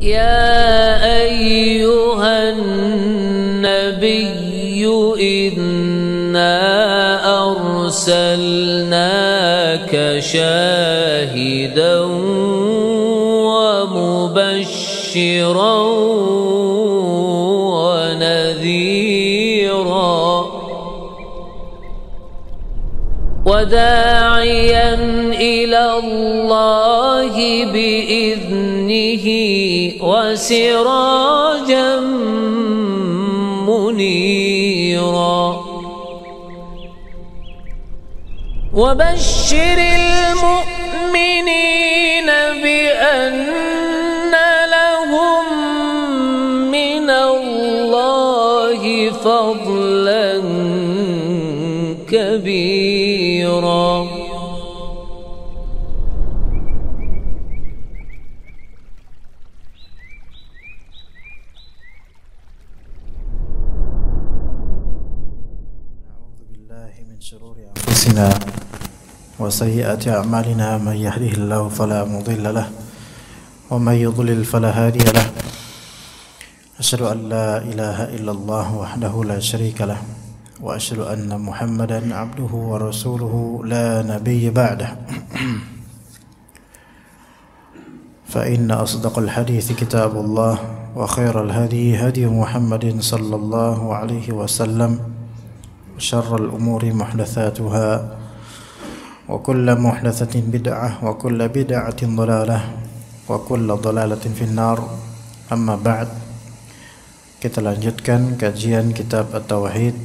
يا أيها النبي إنا أرسلناك شاهدا ومبشرا ونذيرا وداعيا إلى الله بإذنه سراجا منيرا وبشر المؤمنين بأن لهم من الله فضلا كبيرا وسيئات أعمالنا من يهده الله فلا مضل له ومن يضلل فلا هادي له أشهد أن لا إله إلا الله وحده لا شريك له وأشهد أن محمدا عبده ورسوله لا نبي بعده فإن أصدق الحديث كتاب الله وخير الهدي هدي محمد صلى الله عليه وسلم شر الأمور محدثاتها وكل محدثة بدعة وكل بدعة ضلالة وكل ضلالة في النار أما بعد kita lanjutkan kajian kitab At-Tauhid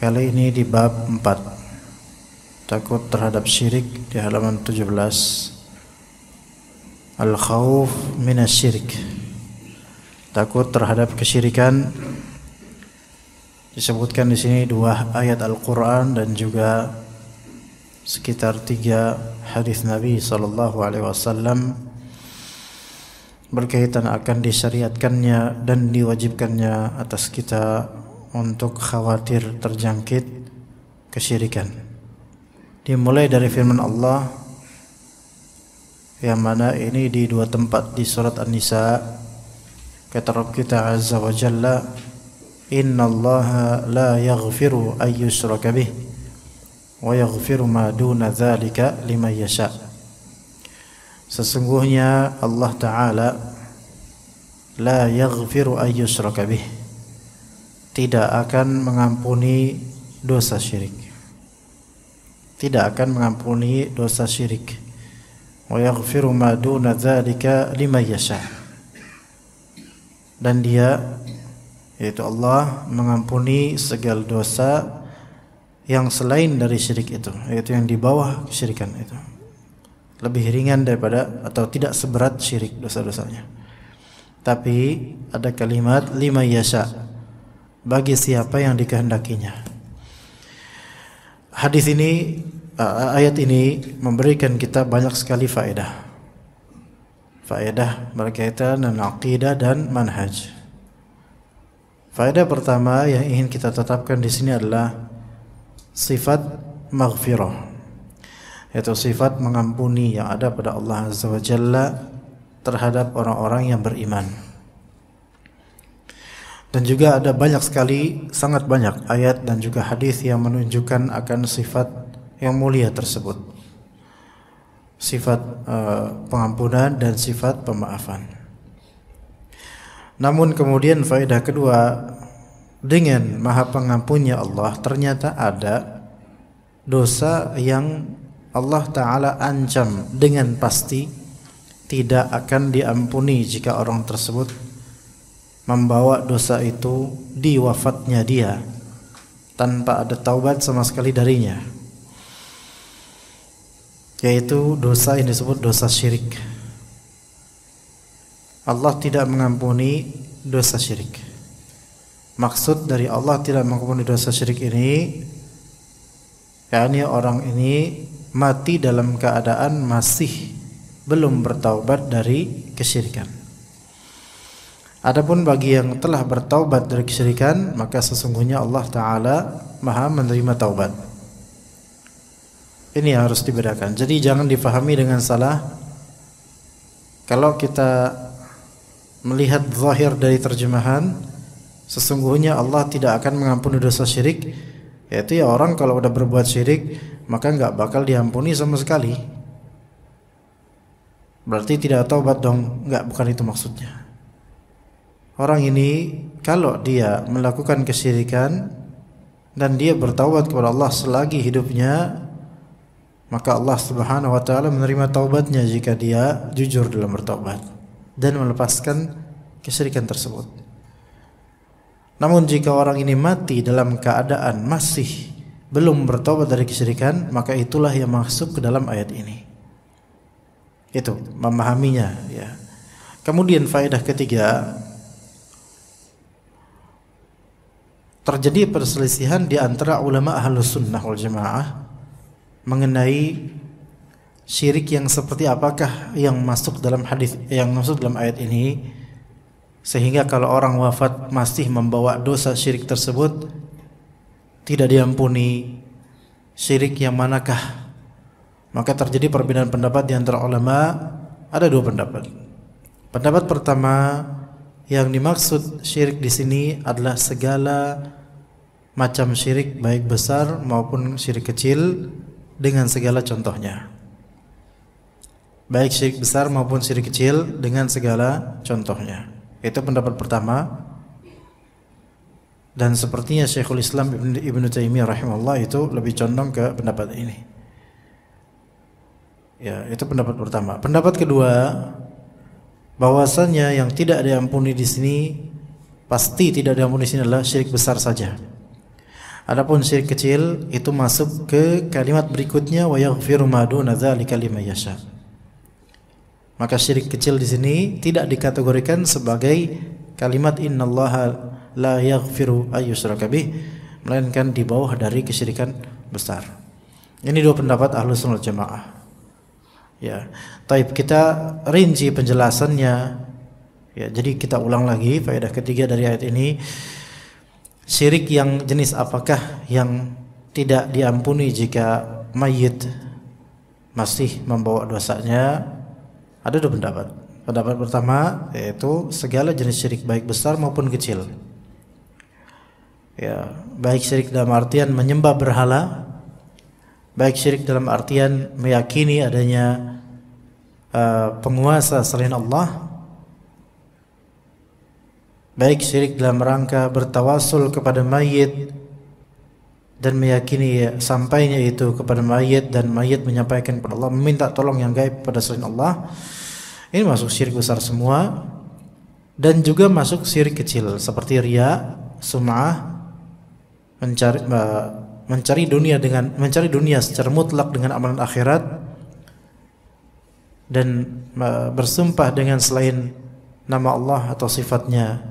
kali ini di bab 4 takut terhadap syirik di halaman 17 Al-Khawf minasyirik syirik takut terhadap kesyirikan disebutkan di sini dua ayat Al-Quran dan juga sekitar tiga hadis Nabi Shallallahu Alaihi Wasallam berkaitan akan disyariatkannya dan diwajibkannya atas kita untuk khawatir terjangkit kesyirikan. Dimulai dari firman Allah yang mana ini di dua tempat di surat An-Nisa kata Rabb kita Azza wa Jalla إن الله لا يغفر أن يشرك به ويغفir ma duna dzalika liman yasha. Sesungguhnya Allah taala la yaghfiru ayyusraka bih. Tidak akan mengampuni dosa syirik. Tidak akan mengampuni dosa syirik. Wa yaghfiru ma duna dzalika liman yasha. Dan dia yaitu Allah mengampuni segala dosa yang selain dari syirik itu yaitu yang di bawah kesyirikan itu lebih ringan daripada atau tidak seberat syirik dosa-dosanya tapi ada kalimat lima yasha bagi siapa yang dikehendakinya hadis ini ayat ini memberikan kita banyak sekali faedah faedah berkaitan dengan akidah dan manhaj Faedah pertama yang ingin kita tetapkan di sini adalah sifat maghfirah yaitu sifat mengampuni yang ada pada Allah Azza wa Jalla terhadap orang-orang yang beriman. Dan juga ada banyak sekali, sangat banyak ayat dan juga hadis yang menunjukkan akan sifat yang mulia tersebut. Sifat uh, pengampunan dan sifat pemaafan. Namun kemudian faedah kedua dengan maha pengampunnya Allah ternyata ada dosa yang Allah Ta'ala ancam dengan pasti tidak akan diampuni jika orang tersebut membawa dosa itu di wafatnya dia tanpa ada taubat sama sekali darinya yaitu dosa yang disebut dosa syirik Allah tidak mengampuni dosa syirik. Maksud dari Allah tidak mengampuni dosa syirik ini yakni orang ini mati dalam keadaan masih belum bertaubat dari kesyirikan. Adapun bagi yang telah bertaubat dari kesyirikan, maka sesungguhnya Allah taala Maha menerima taubat. Ini harus dibedakan. Jadi jangan difahami dengan salah kalau kita melihat zahir dari terjemahan sesungguhnya Allah tidak akan mengampuni dosa syirik yaitu ya orang kalau udah berbuat syirik maka nggak bakal diampuni sama sekali berarti tidak taubat dong nggak bukan itu maksudnya orang ini kalau dia melakukan kesyirikan dan dia bertaubat kepada Allah selagi hidupnya maka Allah Subhanahu wa taala menerima taubatnya jika dia jujur dalam bertaubat dan melepaskan kesyirikan tersebut. Namun jika orang ini mati dalam keadaan masih belum bertobat dari kesyirikan, maka itulah yang masuk ke dalam ayat ini. Itu memahaminya ya. Kemudian faedah ketiga terjadi perselisihan di antara ulama ahlus sunnah wal jamaah mengenai syirik yang seperti apakah yang masuk dalam hadis yang masuk dalam ayat ini sehingga kalau orang wafat masih membawa dosa syirik tersebut tidak diampuni syirik yang manakah maka terjadi perbedaan pendapat di antara ulama ada dua pendapat pendapat pertama yang dimaksud syirik di sini adalah segala macam syirik baik besar maupun syirik kecil dengan segala contohnya baik syirik besar maupun syirik kecil dengan segala contohnya. Itu pendapat pertama. Dan sepertinya Syekhul Islam Ibn, Ibn Taimiyah rahimahullah itu lebih condong ke pendapat ini. Ya, itu pendapat pertama. Pendapat kedua, bahwasannya yang tidak diampuni di sini pasti tidak diampuni di sini adalah syirik besar saja. Adapun syirik kecil itu masuk ke kalimat berikutnya wa yaghfiru ma duna dzalika liman yasha'. Maka syirik kecil di sini tidak dikategorikan sebagai kalimat innallaha la yaghfiru ayyusyraka bih melainkan di bawah dari kesyirikan besar. Ini dua pendapat ahlu sunnah jamaah. Ya, taib kita rinci penjelasannya. Ya, jadi kita ulang lagi faedah ketiga dari ayat ini. Syirik yang jenis apakah yang tidak diampuni jika mayit masih membawa dosanya ada dua pendapat. Pendapat pertama yaitu segala jenis syirik baik besar maupun kecil. Ya, baik syirik dalam artian menyembah berhala, baik syirik dalam artian meyakini adanya uh, penguasa selain Allah, baik syirik dalam rangka bertawasul kepada mayit dan meyakini sampainya itu kepada mayat dan mayat menyampaikan kepada Allah meminta tolong yang gaib pada selain Allah ini masuk syirik besar semua dan juga masuk syirik kecil seperti ria, sum'ah mencari eh, mencari dunia dengan mencari dunia secara mutlak dengan amalan akhirat dan eh, bersumpah dengan selain nama Allah atau sifatnya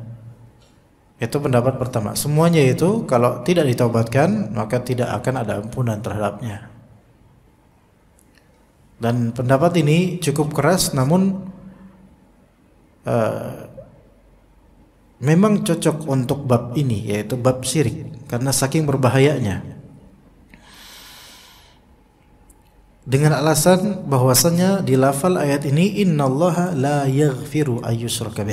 itu pendapat pertama. Semuanya itu kalau tidak ditobatkan maka tidak akan ada ampunan terhadapnya. Dan pendapat ini cukup keras namun uh, memang cocok untuk bab ini yaitu bab syirik karena saking berbahayanya. dengan alasan bahwasanya di lafal ayat ini inna Allah la yaghfiru ayyusyraka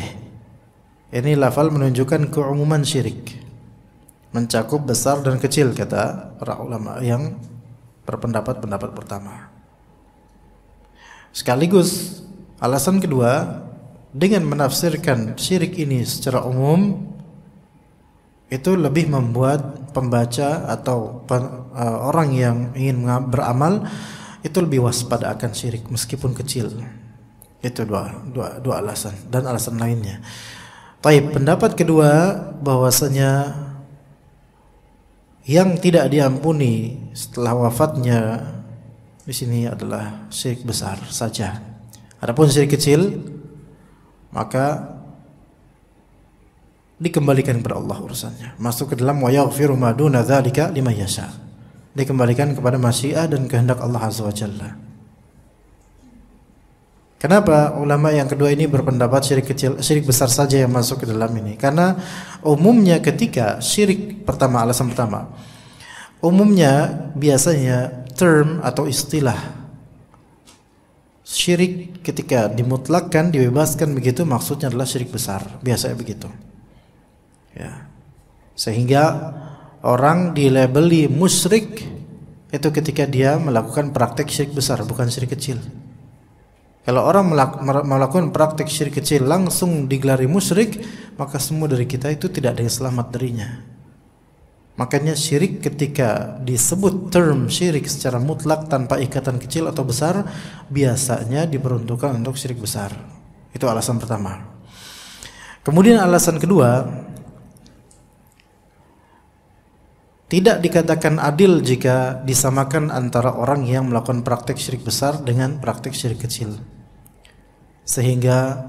ini lafal menunjukkan keumuman syirik. Mencakup besar dan kecil kata para ulama yang berpendapat pendapat pertama. Sekaligus alasan kedua dengan menafsirkan syirik ini secara umum itu lebih membuat pembaca atau e, orang yang ingin beramal itu lebih waspada akan syirik meskipun kecil. Itu dua dua dua alasan dan alasan lainnya. Taib pendapat kedua bahwasanya yang tidak diampuni setelah wafatnya di sini adalah syirik besar saja. Adapun syirik kecil maka dikembalikan kepada Allah urusannya. Masuk ke dalam wa yaghfiru ma duna dzalika liman yasha. Dikembalikan kepada masyiah dan kehendak Allah Azza wa Jalla. Kenapa ulama yang kedua ini berpendapat syirik kecil, syirik besar saja yang masuk ke dalam ini? Karena umumnya ketika syirik pertama alasan pertama, umumnya biasanya term atau istilah syirik ketika dimutlakkan, dibebaskan begitu maksudnya adalah syirik besar, biasanya begitu. Ya. Sehingga orang dilabeli musyrik itu ketika dia melakukan praktek syirik besar, bukan syirik kecil. Kalau orang melakukan praktik syirik kecil langsung digelari musyrik, maka semua dari kita itu tidak ada yang selamat darinya. Makanya syirik ketika disebut term syirik secara mutlak tanpa ikatan kecil atau besar, biasanya diperuntukkan untuk syirik besar. Itu alasan pertama. Kemudian alasan kedua, tidak dikatakan adil jika disamakan antara orang yang melakukan praktek syirik besar dengan praktek syirik kecil sehingga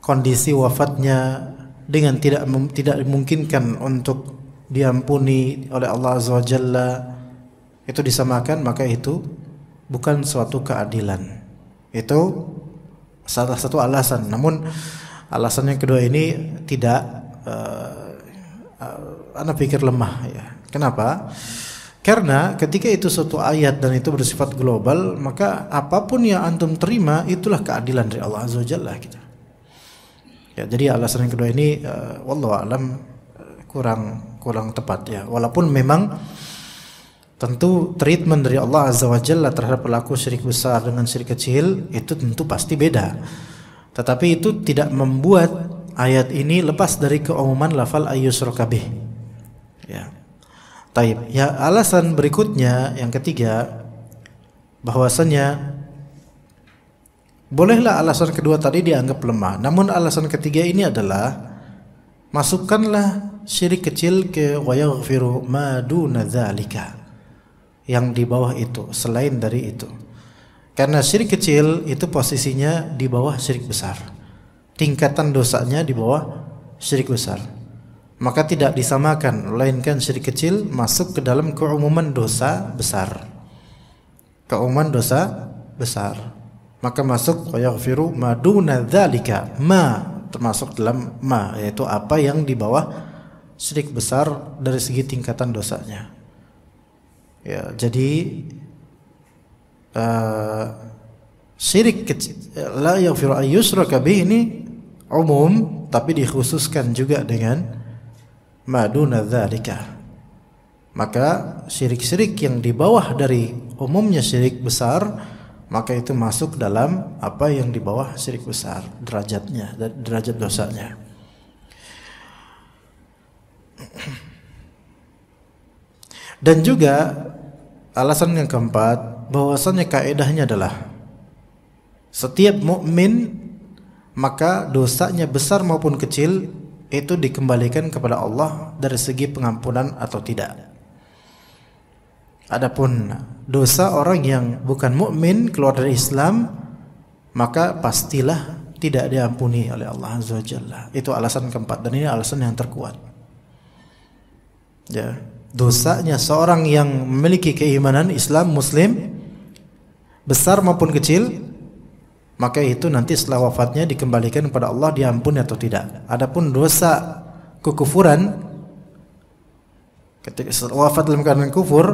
kondisi wafatnya dengan tidak tidak dimungkinkan untuk diampuni oleh Allah Azza wa Jalla itu disamakan maka itu bukan suatu keadilan itu salah satu alasan namun alasan yang kedua ini tidak uh, eh, uh, eh, anda pikir lemah ya kenapa karena ketika itu suatu ayat dan itu bersifat global, maka apapun yang antum terima itulah keadilan dari Allah Azza Jalla kita. Gitu. Ya, jadi alasan yang kedua ini uh, wallahu alam eh, kurang kurang tepat ya. Walaupun memang tentu treatment dari Allah Azza wa terhadap pelaku syirik besar dengan syirik kecil itu tentu pasti beda. Tetapi itu tidak membuat ayat ini lepas dari keumuman lafal ayyusrokabih. Ya. Taib. Ya, alasan berikutnya yang ketiga bahwasanya bolehlah alasan kedua tadi dianggap lemah. Namun alasan ketiga ini adalah masukkanlah syirik kecil ke wayaghfiru ma duna dzalika yang di bawah itu selain dari itu. Karena syirik kecil itu posisinya di bawah syirik besar. Tingkatan dosanya di bawah syirik besar maka tidak disamakan lainkan syirik kecil masuk ke dalam keumuman dosa besar keumuman dosa besar maka masuk yaghfiru maduna dzalika ma termasuk dalam ma yaitu apa yang di bawah syirik besar dari segi tingkatan dosanya ya jadi uh, syirik kecil la yaghfiru ayyusraka bih ini umum tapi dikhususkan juga dengan maduna dzalika maka syirik-syirik yang di bawah dari umumnya syirik besar maka itu masuk dalam apa yang di bawah syirik besar derajatnya derajat dosanya dan juga alasan yang keempat bahwasanya kaedahnya adalah setiap mukmin maka dosanya besar maupun kecil itu dikembalikan kepada Allah dari segi pengampunan atau tidak. Adapun dosa orang yang bukan mukmin keluar dari Islam maka pastilah tidak diampuni oleh Allah Azza Jalla. Itu alasan keempat dan ini alasan yang terkuat. Ya, dosanya seorang yang memiliki keimanan Islam muslim besar maupun kecil maka itu nanti setelah wafatnya dikembalikan kepada Allah diampuni atau tidak. Adapun dosa kekufuran ketika setelah wafat dalam keadaan kufur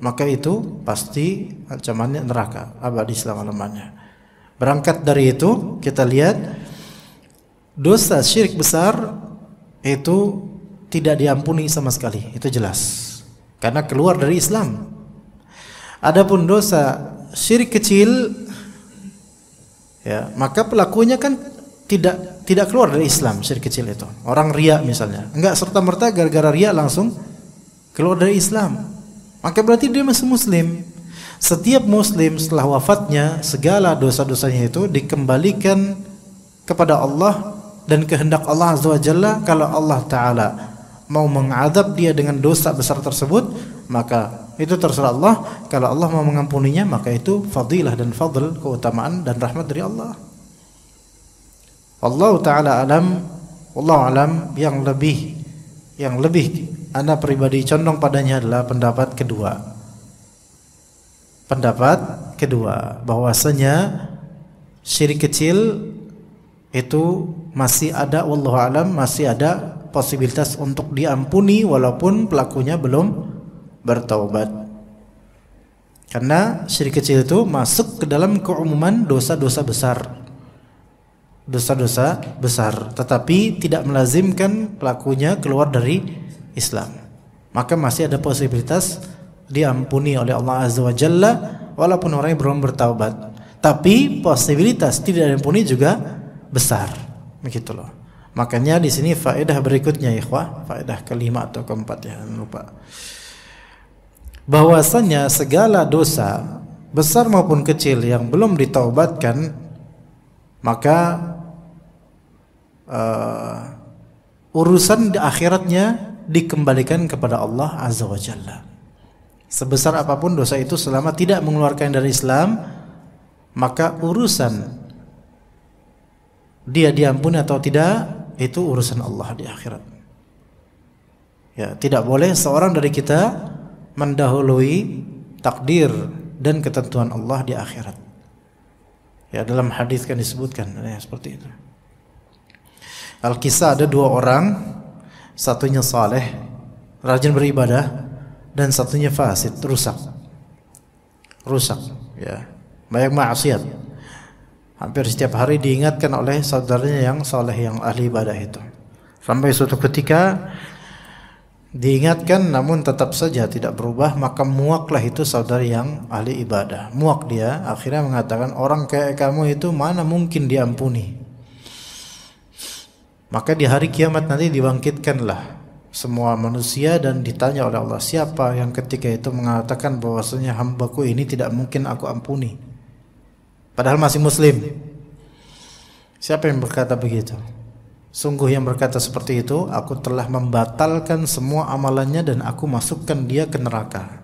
maka itu pasti ancamannya neraka abadi selama-lamanya. Berangkat dari itu kita lihat dosa syirik besar itu tidak diampuni sama sekali. Itu jelas. Karena keluar dari Islam. Adapun dosa syirik kecil ya maka pelakunya kan tidak tidak keluar dari Islam syirik kecil itu orang ria misalnya enggak serta merta gara-gara ria langsung keluar dari Islam maka berarti dia masih muslim setiap muslim setelah wafatnya segala dosa-dosanya itu dikembalikan kepada Allah dan kehendak Allah azza wajalla kalau Allah taala mau mengadab dia dengan dosa besar tersebut maka itu terserah Allah. Kalau Allah mau mengampuninya maka itu fadilah dan fadl keutamaan dan rahmat dari Allah. Allah taala alam, Allah alam yang lebih yang lebih anak pribadi condong padanya adalah pendapat kedua. Pendapat kedua bahwasanya syirik kecil itu masih ada Allah alam masih ada posibilitas untuk diampuni walaupun pelakunya belum bertaubat. Karena syirik kecil itu masuk ke dalam keumuman dosa-dosa besar. Dosa-dosa besar, tetapi tidak melazimkan pelakunya keluar dari Islam. Maka masih ada posibilitas diampuni oleh Allah Azza wa Jalla walaupun orang yang belum bertaubat. Tapi posibilitas tidak diampuni juga besar. Begitu loh. Makanya di sini faedah berikutnya ikhwah, faedah kelima atau keempat ya, lupa bahwasanya segala dosa besar maupun kecil yang belum ditaubatkan maka uh, urusan di akhiratnya dikembalikan kepada Allah Azza wa Jalla. Sebesar apapun dosa itu selama tidak mengeluarkan dari Islam, maka urusan dia diampuni atau tidak itu urusan Allah di akhirat. Ya, tidak boleh seorang dari kita mendahului takdir dan ketentuan Allah di akhirat. Ya dalam hadis kan disebutkan ya, seperti itu. Al-Kisah ada dua orang, satunya saleh, rajin beribadah, dan satunya fasid, rusak. Rusak, ya. Banyak maksiat. Hampir setiap hari diingatkan oleh saudaranya yang saleh yang ahli ibadah itu. Sampai suatu ketika diingatkan namun tetap saja tidak berubah maka muaklah itu saudari yang ahli ibadah muak dia akhirnya mengatakan orang kayak kamu itu mana mungkin diampuni maka di hari kiamat nanti dibangkitkanlah semua manusia dan ditanya oleh Allah siapa yang ketika itu mengatakan bahwasanya hambaku ini tidak mungkin aku ampuni padahal masih muslim siapa yang berkata begitu Sungguh yang berkata seperti itu, aku telah membatalkan semua amalannya dan aku masukkan dia ke neraka.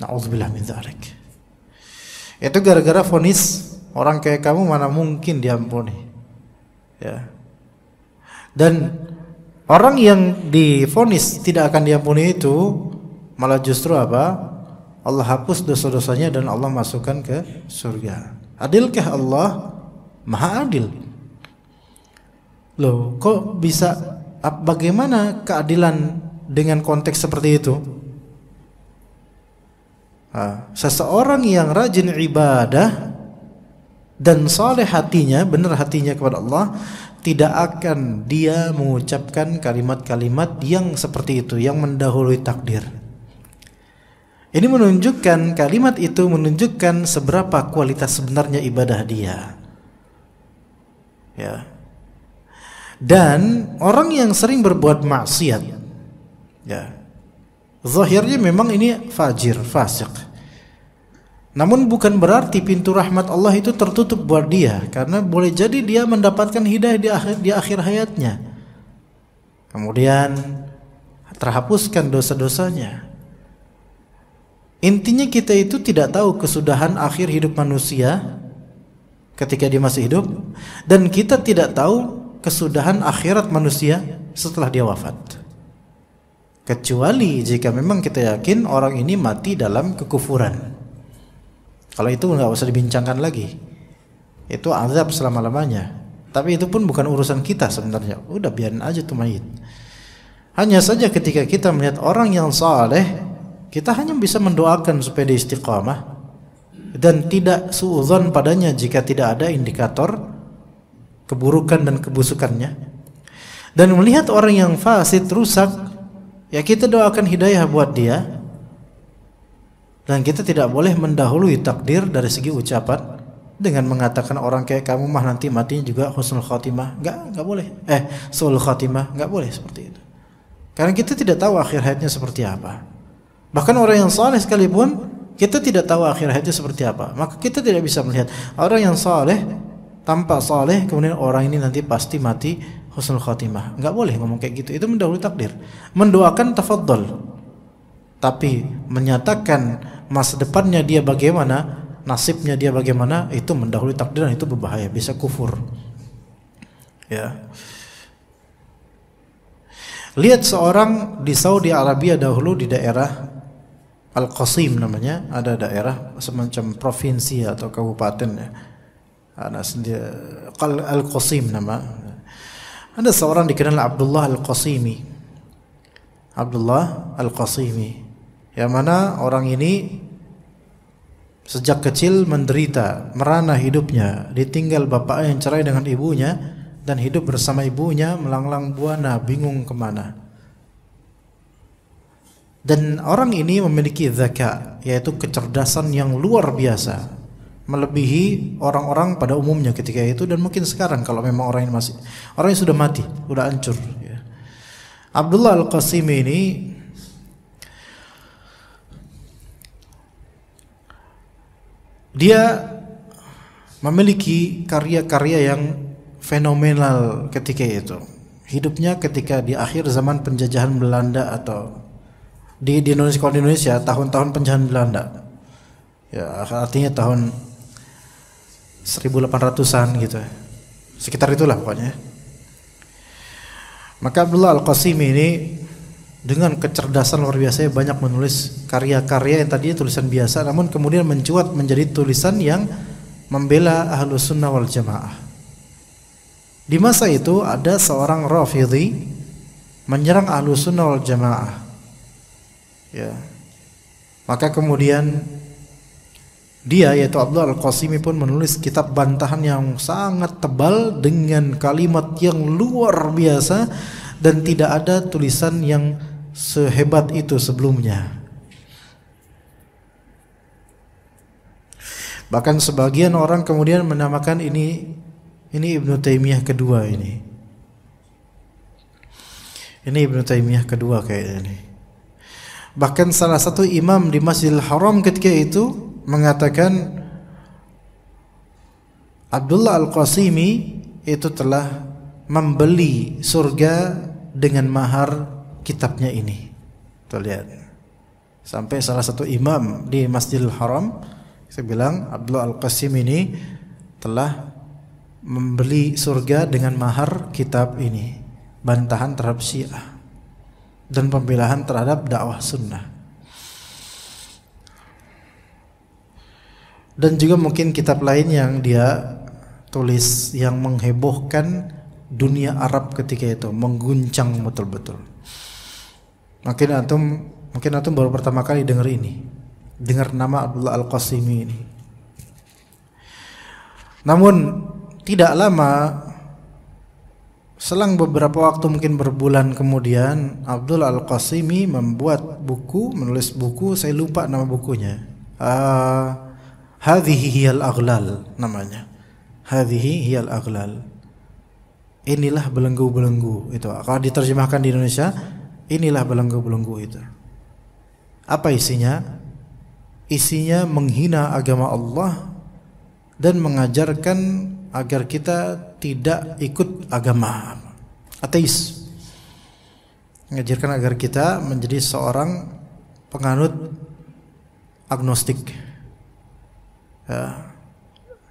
Na'udzubillah min dzalik. Itu gara-gara fonis orang kayak kamu mana mungkin diampuni. Ya. Dan orang yang difonis tidak akan diampuni itu malah justru apa? Allah hapus dosa-dosanya dan Allah masukkan ke surga. Adilkah Allah? Maha adil. Loh, kok bisa bagaimana keadilan dengan konteks seperti itu? seseorang yang rajin ibadah dan soleh hatinya, benar hatinya kepada Allah, tidak akan dia mengucapkan kalimat-kalimat yang seperti itu, yang mendahului takdir. Ini menunjukkan kalimat itu menunjukkan seberapa kualitas sebenarnya ibadah dia. Ya, dan orang yang sering berbuat maksiat, ya, zahirnya memang ini fajir, fasik. Namun bukan berarti pintu rahmat Allah itu tertutup buat dia, karena boleh jadi dia mendapatkan hidayah di akhir, di akhir hayatnya. Kemudian terhapuskan dosa-dosanya. Intinya kita itu tidak tahu kesudahan akhir hidup manusia ketika dia masih hidup dan kita tidak tahu kesudahan akhirat manusia setelah dia wafat. Kecuali jika memang kita yakin orang ini mati dalam kekufuran. Kalau itu nggak usah dibincangkan lagi. Itu azab selama-lamanya. Tapi itu pun bukan urusan kita sebenarnya. Udah biarin aja tuh mayit. Hanya saja ketika kita melihat orang yang saleh, kita hanya bisa mendoakan supaya dia istiqamah dan tidak suudzon padanya jika tidak ada indikator keburukan dan kebusukannya dan melihat orang yang fasid rusak ya kita doakan hidayah buat dia dan kita tidak boleh mendahului takdir dari segi ucapan dengan mengatakan orang kayak kamu mah nanti matinya juga husnul khotimah nggak nggak boleh eh sul khotimah nggak boleh seperti itu karena kita tidak tahu akhir hayatnya seperti apa bahkan orang yang saleh sekalipun kita tidak tahu akhir hayatnya seperti apa maka kita tidak bisa melihat orang yang saleh tanpa soleh kemudian orang ini nanti pasti mati husnul khotimah nggak boleh ngomong kayak gitu itu mendahului takdir mendoakan tafadhol tapi menyatakan masa depannya dia bagaimana nasibnya dia bagaimana itu mendahului takdir dan itu berbahaya bisa kufur ya Lihat seorang di Saudi Arabia dahulu di daerah Al-Qasim namanya, ada daerah semacam provinsi atau kabupaten ya. Anas dia Al-Qasim nama. Ada seorang dikenal Abdullah Al-Qasimi. Abdullah Al-Qasimi. Yang mana orang ini sejak kecil menderita, merana hidupnya, ditinggal bapaknya yang cerai dengan ibunya dan hidup bersama ibunya melanglang buana, bingung kemana. Dan orang ini memiliki zaka, yaitu kecerdasan yang luar biasa melebihi orang-orang pada umumnya ketika itu dan mungkin sekarang kalau memang orang yang masih orang yang sudah mati, sudah hancur. Ya. Abdullah Al Qasim ini dia memiliki karya-karya yang fenomenal ketika itu. Hidupnya ketika di akhir zaman penjajahan Belanda atau di, di Indonesia, di Indonesia tahun-tahun penjajahan Belanda. Ya, artinya tahun 1800-an gitu. Ya. Sekitar itulah pokoknya. Maka Abdullah al qasim ini dengan kecerdasan luar biasa ya, banyak menulis karya-karya yang tadinya tulisan biasa namun kemudian mencuat menjadi tulisan yang membela ahlu sunnah wal jamaah di masa itu ada seorang rafidhi menyerang ahlu sunnah wal jamaah ya maka kemudian dia yaitu Abdullah Al-Qasimi pun menulis kitab bantahan yang sangat tebal dengan kalimat yang luar biasa dan tidak ada tulisan yang sehebat itu sebelumnya. Bahkan sebagian orang kemudian menamakan ini ini Ibnu Taimiyah kedua ini. Ini Ibnu Taimiyah kedua kayaknya ini. Bahkan salah satu imam di Masjidil Haram ketika itu mengatakan Abdullah Al-Qasimi itu telah membeli surga dengan mahar kitabnya ini. Tuh lihat. Sampai salah satu imam di Masjidil Haram saya bilang Abdullah Al-Qasim ini telah membeli surga dengan mahar kitab ini. Bantahan terhadap Syiah dan pembelaan terhadap dakwah sunnah. dan juga mungkin kitab lain yang dia tulis yang menghebohkan dunia Arab ketika itu mengguncang betul-betul mungkin antum mungkin antum baru pertama kali dengar ini dengar nama Abdullah Al Qasimi ini namun tidak lama Selang beberapa waktu mungkin berbulan kemudian Abdul Al Qasimi membuat buku menulis buku saya lupa nama bukunya uh, Hadhihi hiyal aghlal namanya. Hadhihi hiyal aghlal. Inilah belenggu-belenggu itu. Kalau diterjemahkan di Indonesia, inilah belenggu-belenggu itu. Apa isinya? Isinya menghina agama Allah dan mengajarkan agar kita tidak ikut agama ateis. Mengajarkan agar kita menjadi seorang penganut agnostik ya,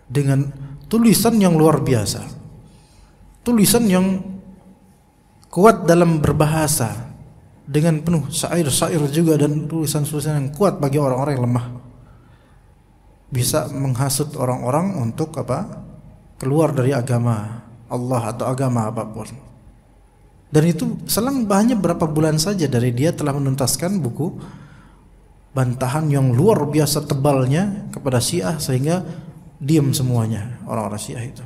dengan tulisan yang luar biasa tulisan yang kuat dalam berbahasa dengan penuh syair-syair juga dan tulisan-tulisan yang kuat bagi orang-orang yang lemah bisa menghasut orang-orang untuk apa keluar dari agama Allah atau agama apapun dan itu selang hanya berapa bulan saja dari dia telah menuntaskan buku bantahan yang luar biasa tebalnya kepada Syiah sehingga diam semuanya orang-orang Syiah itu.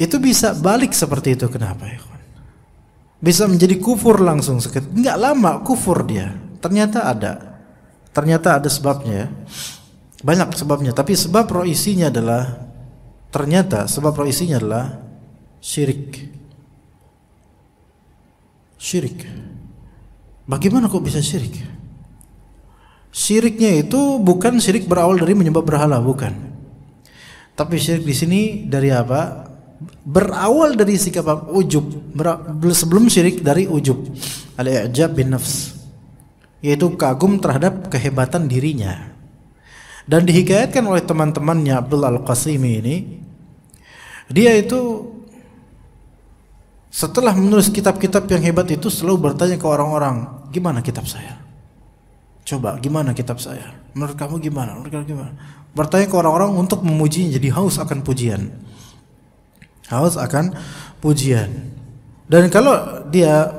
Itu bisa balik seperti itu kenapa ya? Bisa menjadi kufur langsung seketika. Enggak lama kufur dia. Ternyata ada. Ternyata ada sebabnya ya. Banyak sebabnya, tapi sebab roisinya adalah ternyata sebab roisinya adalah syirik. Syirik. Bagaimana kok bisa syirik? Syiriknya itu bukan syirik berawal dari menyembah berhala, bukan. Tapi syirik di sini dari apa? Berawal dari sikap ujub, sebelum syirik dari ujub. Al-i'jab bin nafs. Yaitu kagum terhadap kehebatan dirinya. Dan dihikayatkan oleh teman-temannya Abdul Al-Qasimi ini, dia itu setelah menulis kitab-kitab yang hebat itu selalu bertanya ke orang-orang, gimana kitab saya? Coba, gimana kitab saya? Menurut kamu gimana? Menurut kamu gimana? Bertanya ke orang-orang untuk memuji jadi haus akan pujian. Haus akan pujian. Dan kalau dia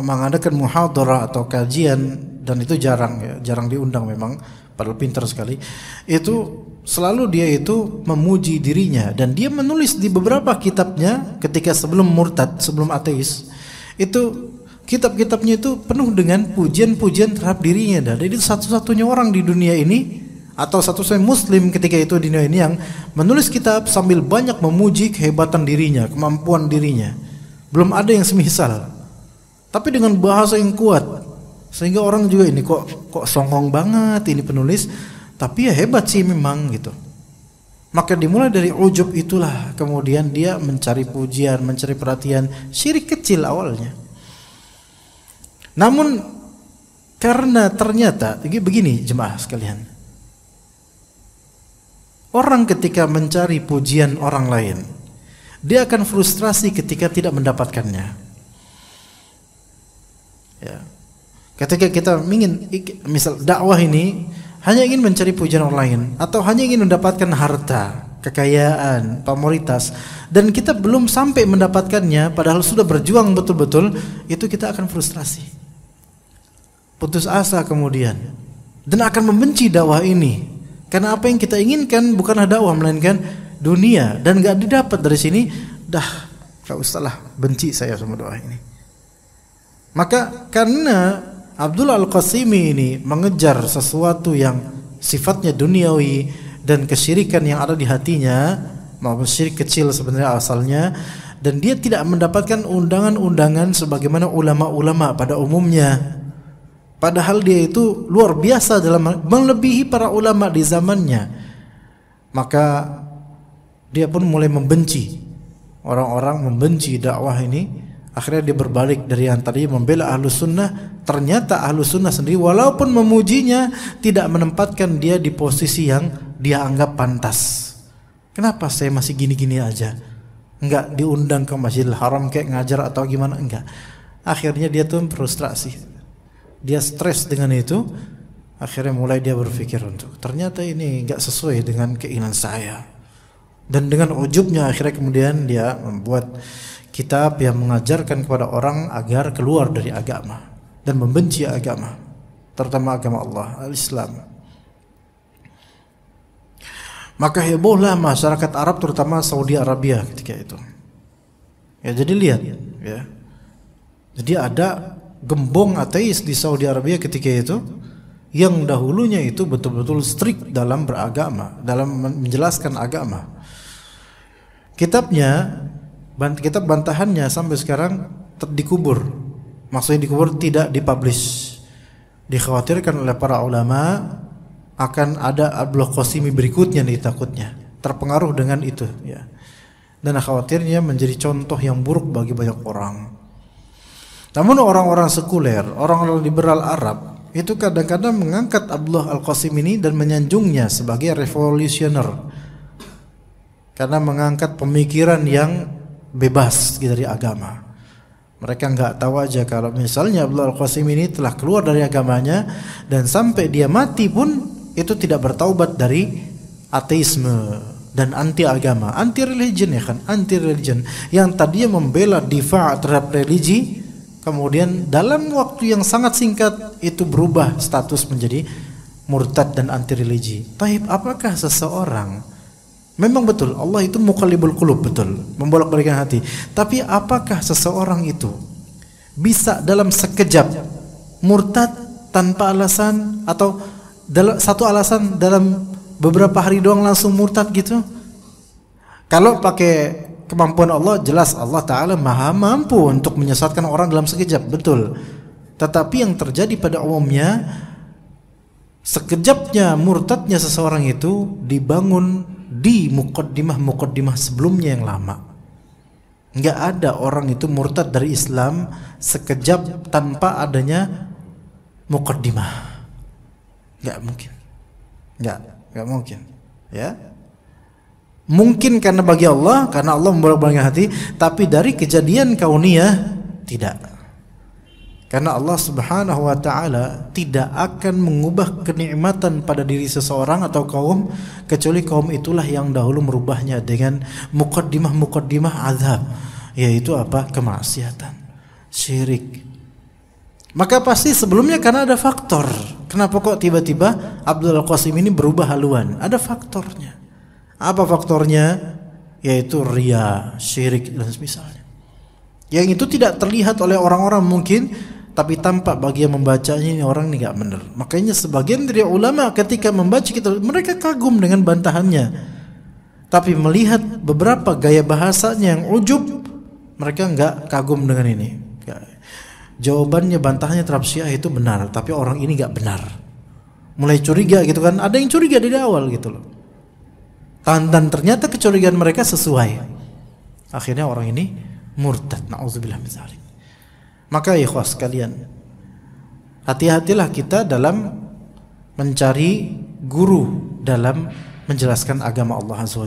mengadakan muhadharah atau kajian dan itu jarang ya, jarang diundang memang, padahal pintar sekali. Itu selalu dia itu memuji dirinya dan dia menulis di beberapa kitabnya ketika sebelum murtad, sebelum ateis itu kitab-kitabnya itu penuh dengan pujian-pujian terhadap dirinya dan itu satu-satunya orang di dunia ini atau satu-satunya muslim ketika itu di dunia ini yang menulis kitab sambil banyak memuji kehebatan dirinya, kemampuan dirinya. Belum ada yang semisal. Tapi dengan bahasa yang kuat sehingga orang juga ini kok kok songong banget ini penulis tapi ya hebat sih memang gitu maka dimulai dari ujub itulah kemudian dia mencari pujian mencari perhatian syirik kecil awalnya namun karena ternyata begini jemaah sekalian orang ketika mencari pujian orang lain dia akan frustrasi ketika tidak mendapatkannya ya ketika kita ingin misal dakwah ini hanya ingin mencari pujian orang lain atau hanya ingin mendapatkan harta, kekayaan, pamoritas dan kita belum sampai mendapatkannya padahal sudah berjuang betul-betul, itu kita akan frustrasi. Putus asa kemudian dan akan membenci dakwah ini. Karena apa yang kita inginkan bukanlah dakwah melainkan dunia dan gak didapat dari sini, dah gak usah lah benci saya sama doa ini. Maka karena Abdul Al-Qasimi ini mengejar sesuatu yang sifatnya duniawi dan kesyirikan yang ada di hatinya maupun syirik kecil sebenarnya asalnya dan dia tidak mendapatkan undangan-undangan sebagaimana ulama-ulama pada umumnya padahal dia itu luar biasa dalam melebihi para ulama di zamannya maka dia pun mulai membenci orang-orang membenci dakwah ini akhirnya dia berbalik dari yang tadi membela ahlu sunnah ternyata ahlu sunnah sendiri walaupun memujinya tidak menempatkan dia di posisi yang dia anggap pantas kenapa saya masih gini-gini aja enggak diundang ke masjidil haram kayak ngajar atau gimana enggak akhirnya dia tuh frustrasi dia stres dengan itu akhirnya mulai dia berpikir untuk ternyata ini enggak sesuai dengan keinginan saya dan dengan ujubnya akhirnya kemudian dia membuat kitab yang mengajarkan kepada orang agar keluar dari agama dan membenci agama, terutama agama Allah, al-Islam. Maka hebohlah masyarakat Arab terutama Saudi Arabia ketika itu. Ya jadi lihat ya. Jadi ada gembong ateis di Saudi Arabia ketika itu yang dahulunya itu betul-betul strict dalam beragama, dalam menjelaskan agama. Kitabnya Bant kita bantahannya sampai sekarang dikubur. Maksudnya dikubur tidak dipublish. Dikhawatirkan oleh para ulama akan ada Abdullah Qasimi berikutnya nih takutnya. Terpengaruh dengan itu ya. Dan khawatirnya menjadi contoh yang buruk bagi banyak orang. Namun orang-orang sekuler, orang-orang liberal Arab itu kadang-kadang mengangkat Abdullah Al-Qasim ini dan menyanjungnya sebagai revolusioner. Karena mengangkat pemikiran yang bebas gitu dari agama. Mereka nggak tahu aja kalau misalnya Abdul qasim ini telah keluar dari agamanya dan sampai dia mati pun itu tidak bertaubat dari ateisme dan anti agama, anti religion ya kan, anti religion yang tadinya membela diva terhadap religi kemudian dalam waktu yang sangat singkat itu berubah status menjadi murtad dan anti religi. Taib, apakah seseorang Memang betul Allah itu mukallibul qulub betul, membolak-balikan hati. Tapi apakah seseorang itu bisa dalam sekejap murtad tanpa alasan atau dalam satu alasan dalam beberapa hari doang langsung murtad gitu? Kalau pakai kemampuan Allah jelas Allah taala Maha mampu untuk menyesatkan orang dalam sekejap, betul. Tetapi yang terjadi pada umumnya sekejapnya murtadnya seseorang itu dibangun di mukaddimah-mukaddimah sebelumnya yang lama. Nggak ada orang itu murtad dari Islam sekejap tanpa adanya mukaddimah. Nggak mungkin. Nggak, nggak mungkin. Ya, Mungkin karena bagi Allah, karena Allah membolak-balik hati, tapi dari kejadian kauniyah tidak. Karena Allah Subhanahu wa taala tidak akan mengubah kenikmatan pada diri seseorang atau kaum kecuali kaum itulah yang dahulu merubahnya dengan mukaddimah-mukaddimah azab, yaitu apa? kemaksiatan, syirik. Maka pasti sebelumnya karena ada faktor. Kenapa kok tiba-tiba Abdul Qasim ini berubah haluan? Ada faktornya. Apa faktornya? Yaitu ria, syirik dan semisalnya. Yang itu tidak terlihat oleh orang-orang mungkin tapi tampak bagi yang membacanya ini orang ini nggak benar. Makanya sebagian dari ulama ketika membaca kita mereka kagum dengan bantahannya. Tapi melihat beberapa gaya bahasanya yang ujub, mereka nggak kagum dengan ini. Jawabannya bantahannya terhadap Syiah itu benar, tapi orang ini nggak benar. Mulai curiga gitu kan? Ada yang curiga dari awal gitu loh. Dan ternyata kecurigaan mereka sesuai. Akhirnya orang ini murtad. Nauzubillah maka ikhwas sekalian hati-hatilah kita dalam mencari guru dalam menjelaskan agama Allah Azza wa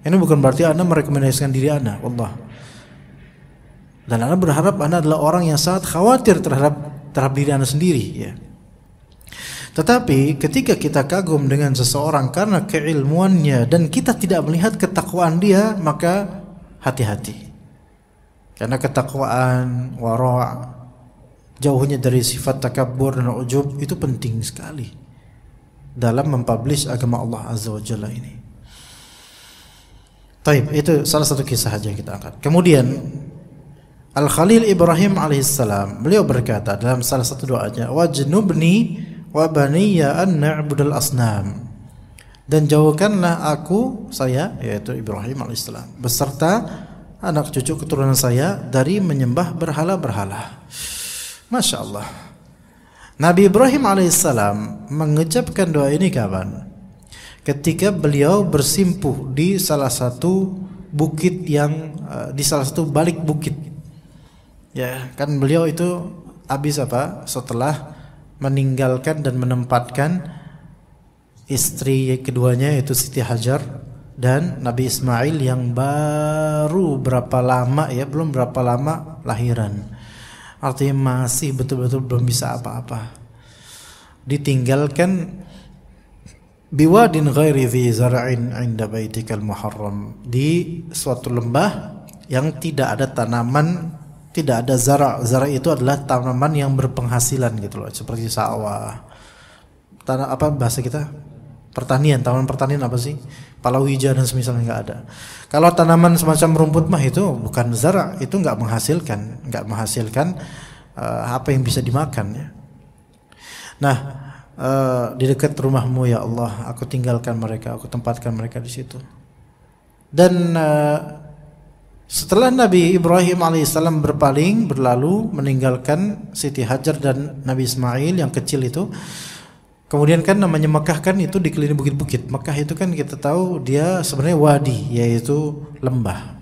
Ini bukan berarti Anda merekomendasikan diri Anda, Allah. Dan Anda berharap Anda adalah orang yang sangat khawatir terhadap terhadap diri Anda sendiri, ya. Tetapi ketika kita kagum dengan seseorang karena keilmuannya dan kita tidak melihat ketakwaan dia, maka hati-hati. Karena ketakwaan, wara, jauhnya dari sifat takabur dan ujub itu penting sekali dalam mempublish agama Allah Azza wa Jalla ini. Taib, itu salah satu kisah aja yang kita angkat. Kemudian Al Khalil Ibrahim alaihissalam beliau berkata dalam salah satu doanya, "Wajnubni wa baniya an na'budal asnam." Dan jauhkanlah aku saya yaitu Ibrahim alaihissalam beserta anak cucu keturunan saya dari menyembah berhala-berhala. Masya Allah. Nabi Ibrahim alaihissalam mengecapkan doa ini kawan, Ketika beliau bersimpuh di salah satu bukit yang eh, di salah satu balik bukit. Ya, kan beliau itu habis apa? Setelah meninggalkan dan menempatkan istri keduanya yaitu Siti Hajar dan Nabi Ismail yang baru berapa lama ya belum berapa lama lahiran artinya masih betul-betul belum bisa apa-apa ditinggalkan biwadin ghairi fi zara'in inda baitikal muharram di suatu lembah yang tidak ada tanaman tidak ada zara zara itu adalah tanaman yang berpenghasilan gitu loh seperti sawah tanah apa bahasa kita pertanian, tanaman pertanian apa sih? Palawija dan semisalnya nggak ada. Kalau tanaman semacam rumput mah itu bukan zara, itu nggak menghasilkan, nggak menghasilkan uh, apa yang bisa dimakan ya. Nah, uh, di dekat rumahmu ya Allah, aku tinggalkan mereka, aku tempatkan mereka di situ. Dan uh, setelah Nabi Ibrahim alaihissalam berpaling, berlalu, meninggalkan Siti Hajar dan Nabi Ismail yang kecil itu, Kemudian kan namanya Mekah kan itu dikelilingi bukit-bukit. Mekah itu kan kita tahu dia sebenarnya wadi, yaitu lembah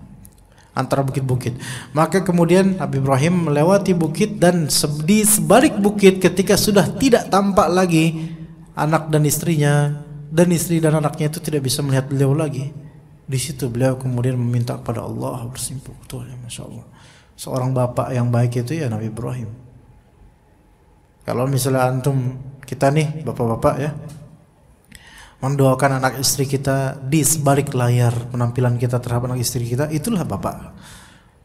antara bukit-bukit. Maka kemudian Nabi Ibrahim melewati bukit dan di sebalik bukit ketika sudah tidak tampak lagi anak dan istrinya dan istri dan anaknya itu tidak bisa melihat beliau lagi. Di situ beliau kemudian meminta kepada Allah bersimpuh Tuhan, ya, masya Allah. Seorang bapak yang baik itu ya Nabi Ibrahim. Kalau misalnya antum kita nih bapak-bapak ya mendoakan anak istri kita di sebalik layar penampilan kita terhadap anak istri kita itulah bapak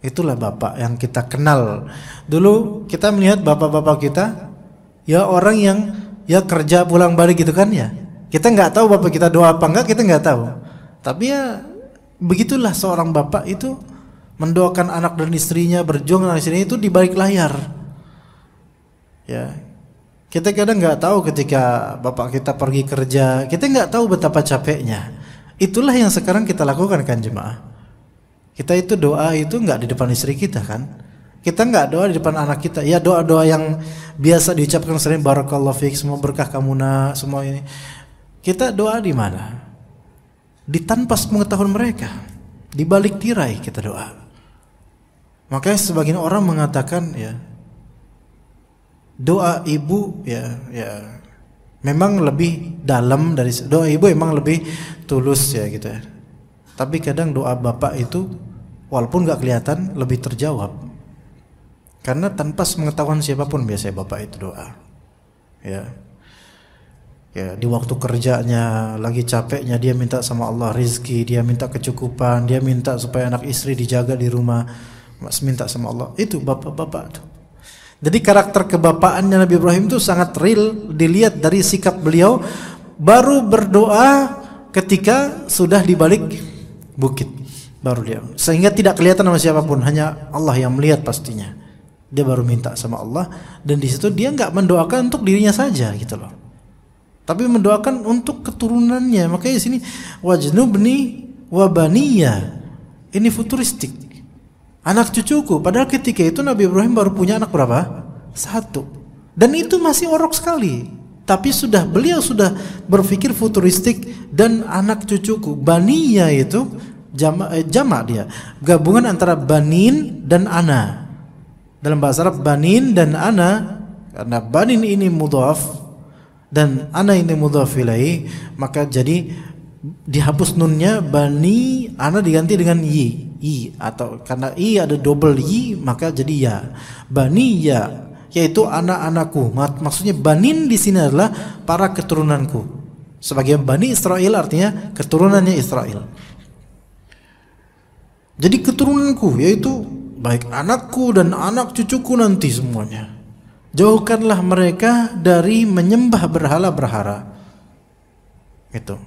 itulah bapak yang kita kenal dulu kita melihat bapak-bapak kita ya orang yang ya kerja pulang balik gitu kan ya kita nggak tahu bapak kita doa apa enggak kita nggak tahu tapi ya begitulah seorang bapak itu mendoakan anak dan istrinya berjuang dan istrinya itu di balik layar ya kita kadang nggak tahu ketika bapak kita pergi kerja, kita nggak tahu betapa capeknya. Itulah yang sekarang kita lakukan kan jemaah. Kita itu doa itu nggak di depan istri kita kan? Kita nggak doa di depan anak kita. Ya doa-doa yang biasa diucapkan sering barakallahu fiq semua berkah kamu nak, semua ini. Kita doa di mana? Di tanpa pengetahuan mereka. Di balik tirai kita doa. Makanya sebagian orang mengatakan ya, doa ibu ya ya memang lebih dalam dari doa ibu emang lebih tulus ya gitu ya. Tapi kadang doa bapak itu walaupun nggak kelihatan lebih terjawab. Karena tanpa pengetahuan siapapun biasanya bapak itu doa. Ya. Ya, di waktu kerjanya lagi capeknya dia minta sama Allah rizki, dia minta kecukupan, dia minta supaya anak istri dijaga di rumah, minta sama Allah. Itu bapak-bapak tuh. Jadi karakter kebapaannya Nabi Ibrahim itu sangat real dilihat dari sikap beliau baru berdoa ketika sudah di balik bukit baru dia sehingga tidak kelihatan sama siapapun hanya Allah yang melihat pastinya dia baru minta sama Allah dan di situ dia nggak mendoakan untuk dirinya saja gitu loh tapi mendoakan untuk keturunannya makanya di sini wajnubni wabaniya ini futuristik anak cucuku. Padahal ketika itu Nabi Ibrahim baru punya anak berapa? Satu. Dan itu masih orok sekali. Tapi sudah beliau sudah berpikir futuristik dan anak cucuku. Baniya itu jama, eh, jama dia. Gabungan antara banin dan ana. Dalam bahasa Arab banin dan ana karena banin ini mudhaf dan ana ini mudhaf ilaih, maka jadi dihapus nunnya bani ana diganti dengan yi i atau karena i ada double i maka jadi ya bani ya yaitu anak-anakku maksudnya banin di sini adalah para keturunanku sebagai bani Israel artinya keturunannya Israel jadi keturunanku yaitu baik anakku dan anak cucuku nanti semuanya jauhkanlah mereka dari menyembah berhala-berhala itu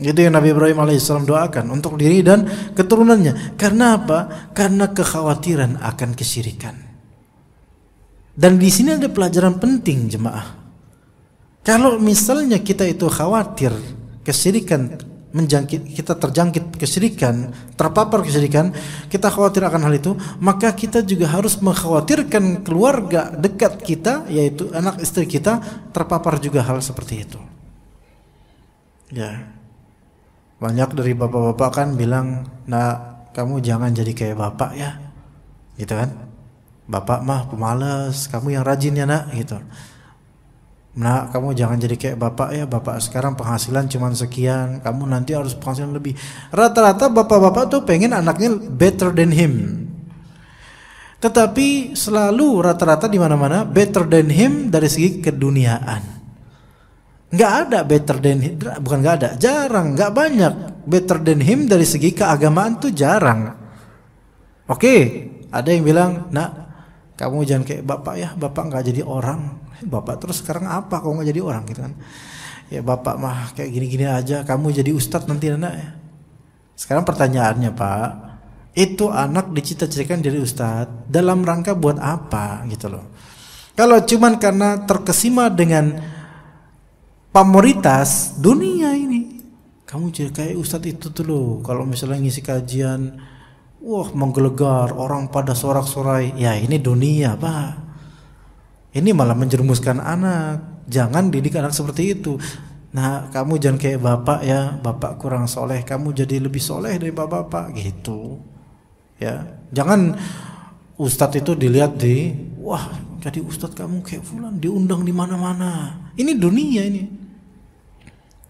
itu yang Nabi Ibrahim alaihissalam doakan untuk diri dan keturunannya. Karena apa? Karena kekhawatiran akan kesyirikan. Dan di sini ada pelajaran penting jemaah. Kalau misalnya kita itu khawatir kesyirikan menjangkit kita terjangkit kesyirikan, terpapar kesyirikan, kita khawatir akan hal itu, maka kita juga harus mengkhawatirkan keluarga dekat kita yaitu anak istri kita terpapar juga hal seperti itu. Ya banyak dari bapak-bapak kan bilang nak kamu jangan jadi kayak bapak ya gitu kan bapak mah pemalas kamu yang rajin ya nak gitu Nak kamu jangan jadi kayak bapak ya. Bapak sekarang penghasilan cuma sekian. Kamu nanti harus penghasilan lebih. Rata-rata bapak-bapak tuh pengen anaknya better than him. Tetapi selalu rata-rata di mana-mana better than him dari segi keduniaan nggak ada better than bukan nggak ada jarang nggak banyak better than him dari segi keagamaan tuh jarang oke okay. ada yang bilang nak kamu jangan kayak bapak ya bapak nggak jadi orang eh, bapak terus sekarang apa kamu nggak jadi orang gitu kan ya bapak mah kayak gini-gini aja kamu jadi ustadz nanti anak ya sekarang pertanyaannya pak itu anak dicita-citakan jadi ustadz dalam rangka buat apa gitu loh kalau cuman karena terkesima dengan pamoritas dunia ini kamu jadi kayak ustadz itu tuh loh kalau misalnya ngisi kajian wah menggelegar orang pada sorak-sorai ya ini dunia pak ini malah menjerumuskan anak jangan didik anak seperti itu Nah, kamu jangan kayak bapak ya, bapak kurang soleh, kamu jadi lebih soleh dari bapak-bapak gitu. Ya, jangan ustadz itu dilihat di, wah jadi ustadz kamu kayak fulan diundang di mana-mana. Ini dunia ini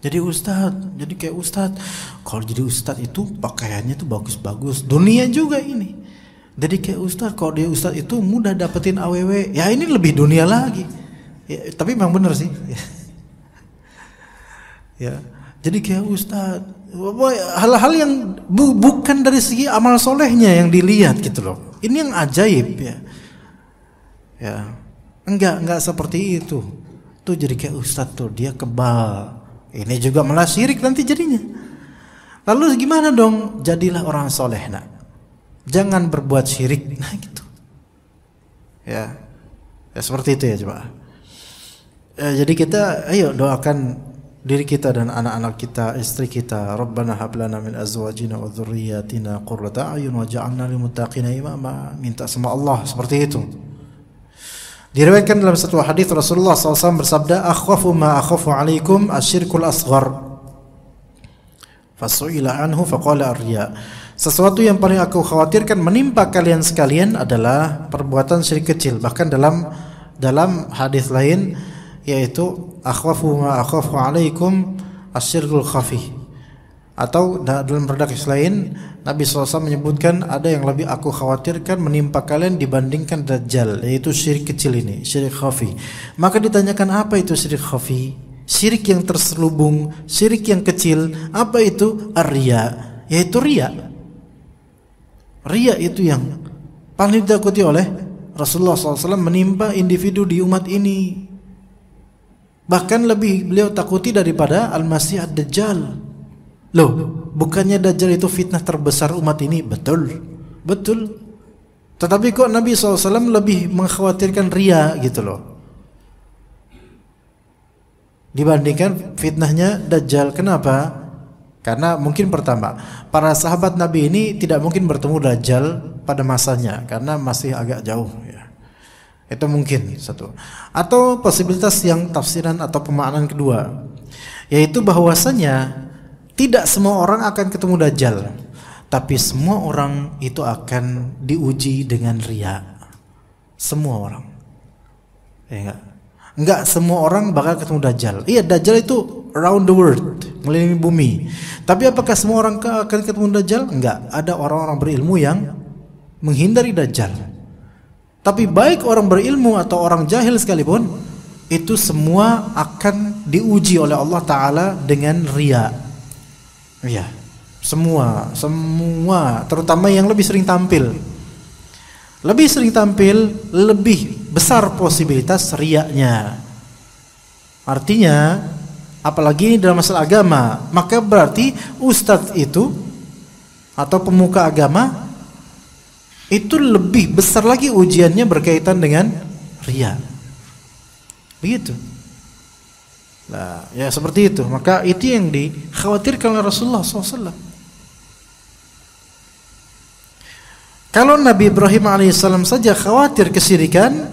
jadi Ustad, jadi kayak Ustad, kalau jadi Ustad itu pakaiannya tuh bagus-bagus dunia juga ini jadi kayak Ustad, kalau dia Ustad itu mudah dapetin aww ya ini lebih dunia lagi ya, tapi memang bener sih ya jadi kayak ustad hal-hal yang bu, bukan dari segi amal solehnya yang dilihat gitu loh ini yang ajaib ya ya enggak enggak seperti itu tuh jadi kayak Ustad tuh dia kebal ini juga malah syirik nanti jadinya. Lalu gimana dong? Jadilah orang soleh nak. Jangan berbuat syirik. Nah gitu. Ya, ya seperti itu ya coba. Ya, jadi kita ayo doakan diri kita dan anak-anak kita, istri kita, Rabbana hablana min azwajina wa dzurriyyatina qurrata a'yun waj'alna lil muttaqina imama. Minta sama Allah seperti itu. Diriwayatkan dalam satu hadis Rasulullah SAW bersabda, "Akhwafu ma akhwafu alaikum asyirkul asghar." Fasu'ila anhu faqala ar Sesuatu yang paling aku khawatirkan menimpa kalian sekalian adalah perbuatan syirik kecil. Bahkan dalam dalam hadis lain yaitu akhwafu ma akhwafu alaikum asyirkul khafi. Atau dalam redaksi lain Nabi SAW menyebutkan ada yang lebih aku khawatirkan menimpa kalian dibandingkan Dajjal yaitu syirik kecil ini syirik khafi maka ditanyakan apa itu syirik khafi syirik yang terselubung syirik yang kecil apa itu arya yaitu ria ria itu yang paling ditakuti oleh Rasulullah SAW menimpa individu di umat ini bahkan lebih beliau takuti daripada al-masih ad-dajjal Loh, bukannya Dajjal itu fitnah terbesar umat ini? Betul. Betul. Tetapi kok Nabi SAW lebih mengkhawatirkan ria gitu loh. Dibandingkan fitnahnya Dajjal. Kenapa? Karena mungkin pertama, para sahabat Nabi ini tidak mungkin bertemu Dajjal pada masanya. Karena masih agak jauh ya. Itu mungkin satu. Atau posibilitas yang tafsiran atau pemahaman kedua. Yaitu bahwasanya tidak semua orang akan ketemu dajjal, tapi semua orang itu akan diuji dengan ria. Semua orang. Ya enggak? Enggak semua orang bakal ketemu dajjal. Iya, dajjal itu round the world, melindungi bumi. Tapi apakah semua orang akan ketemu dajjal? Enggak. Ada orang-orang berilmu yang menghindari dajjal. Tapi baik orang berilmu atau orang jahil sekalipun, itu semua akan diuji oleh Allah Ta'ala dengan ria. Iya, semua, semua, terutama yang lebih sering tampil. Lebih sering tampil, lebih besar posibilitas riaknya. Artinya, apalagi ini dalam masalah agama, maka berarti ustadz itu atau pemuka agama itu lebih besar lagi ujiannya berkaitan dengan riak. Begitu. Nah, ya seperti itu. Maka itu yang dikhawatirkan oleh Rasulullah SAW. Kalau Nabi Ibrahim alaihissalam saja khawatir kesirikan,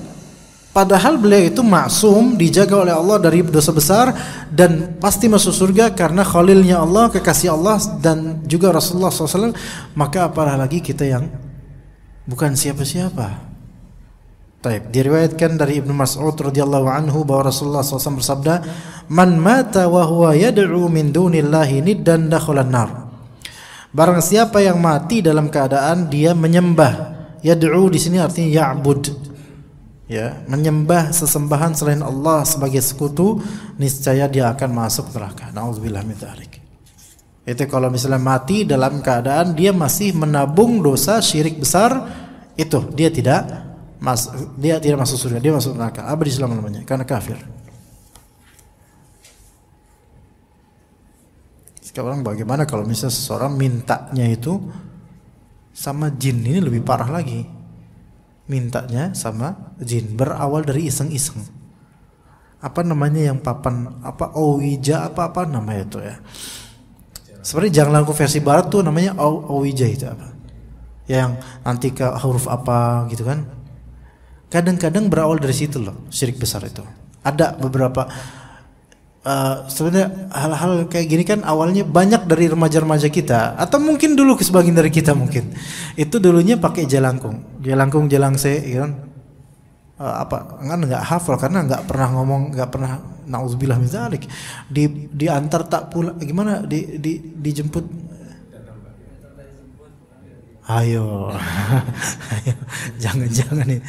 padahal beliau itu maksum, dijaga oleh Allah dari dosa besar dan pasti masuk surga karena khalilnya Allah, kekasih Allah dan juga Rasulullah SAW. Maka apalagi kita yang bukan siapa-siapa. Taib. Diriwayatkan dari Ibnu Mas'ud radhiyallahu anhu bahwa Rasulullah SAW bersabda, "Man mata wa huwa yad'u min dunillahi niddan dakhalan nar." Barang siapa yang mati dalam keadaan dia menyembah. Yad'u di sini artinya ya'bud. Ya, menyembah sesembahan selain Allah sebagai sekutu, niscaya dia akan masuk neraka. Nauzubillah min dzalik. Itu kalau misalnya mati dalam keadaan dia masih menabung dosa syirik besar, itu dia tidak mas dia tidak masuk surga dia masuk neraka abadi Islam namanya karena kafir sekarang bagaimana kalau misalnya seseorang mintanya itu sama jin ini lebih parah lagi mintanya sama jin berawal dari iseng-iseng apa namanya yang papan apa owija apa apa namanya itu ya seperti jangan laku versi barat tuh namanya owija itu apa yang nanti ke huruf apa gitu kan kadang-kadang berawal dari situ loh syirik besar itu ada beberapa uh, sebenarnya hal-hal kayak gini kan awalnya banyak dari remaja-remaja kita atau mungkin dulu sebagian dari kita mungkin itu dulunya pakai jelangkung jelangkung jelangse ya gitu kan uh, apa kan nggak hafal karena nggak pernah ngomong nggak pernah nauzubillah min di diantar tak pulang gimana di di dijemput Ayo, ayo, jangan-jangan nih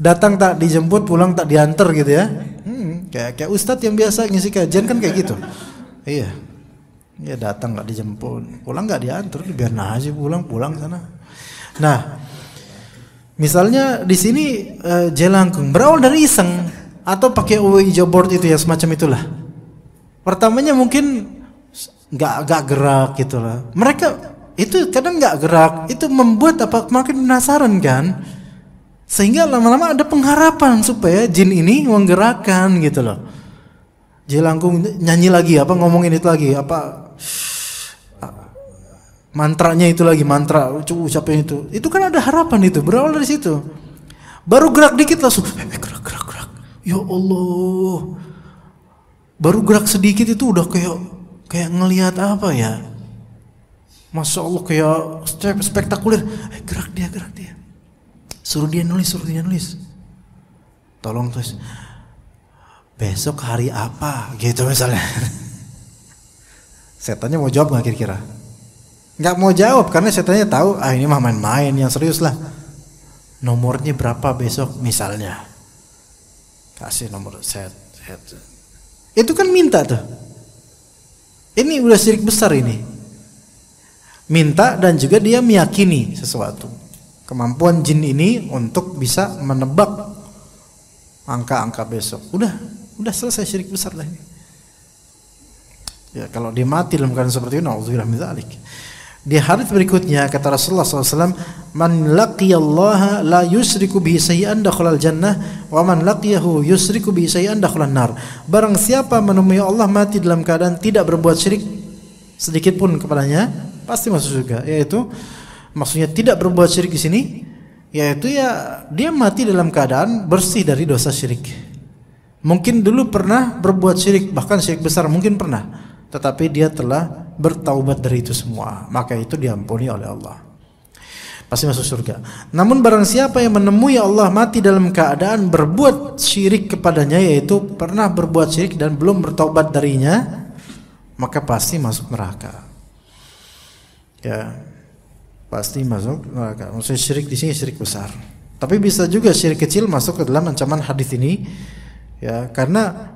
datang tak dijemput pulang tak diantar gitu ya hmm, kayak kayak ustadz yang biasa ngisi kajian kan kayak gitu iya ya datang nggak dijemput pulang nggak diantar biar aja pulang pulang sana nah misalnya di sini uh, jelangkung berawal dari iseng atau pakai hijau board itu ya semacam itulah pertamanya mungkin nggak nggak gerak gitulah mereka itu kadang nggak gerak itu membuat apa makin penasaran kan sehingga lama-lama ada pengharapan supaya jin ini menggerakkan gitu loh. Jelangkung nyanyi lagi apa ngomongin itu lagi apa mantranya itu lagi mantra ucapan itu. Itu kan ada harapan itu berawal dari situ. Baru gerak dikit langsung eh, eh, gerak gerak gerak. Ya Allah. Baru gerak sedikit itu udah kayak kayak ngelihat apa ya? Masya Allah kayak spektakuler. Eh, gerak dia, gerak dia. Suruh dia nulis, suruh dia nulis. Tolong tulis. Besok hari apa? Gitu misalnya. Setannya mau jawab nggak kira-kira? Nggak mau jawab karena setannya tahu, ah ini mah main-main yang serius lah. Nomornya berapa besok misalnya? Kasih nomor set, set. Itu kan minta tuh. Ini udah sirik besar ini. Minta dan juga dia meyakini sesuatu kemampuan jin ini untuk bisa menebak angka-angka besok. Udah, udah selesai syirik besar lah ini. Ya, kalau dia mati dalam keadaan seperti itu, nauzubillah min Di hadis berikutnya kata Rasulullah SAW, "Man laqiyallaha la yusriku bihi sayyi'an dakhalal jannah wa man laqiyahu yusriku bihi sayyi'an dakhalan nar." Barang siapa menemui Allah mati dalam keadaan tidak berbuat syirik sedikit pun kepadanya, pasti masuk juga yaitu maksudnya tidak berbuat syirik di sini yaitu ya dia mati dalam keadaan bersih dari dosa syirik. Mungkin dulu pernah berbuat syirik bahkan syirik besar mungkin pernah, tetapi dia telah bertaubat dari itu semua, maka itu diampuni oleh Allah. Pasti masuk surga. Namun barang siapa yang menemui Allah mati dalam keadaan berbuat syirik kepadanya yaitu pernah berbuat syirik dan belum bertaubat darinya, maka pasti masuk neraka. Ya pasti masuk neraka. Maksudnya syirik di sini syirik besar. Tapi bisa juga syirik kecil masuk ke dalam ancaman hadis ini ya karena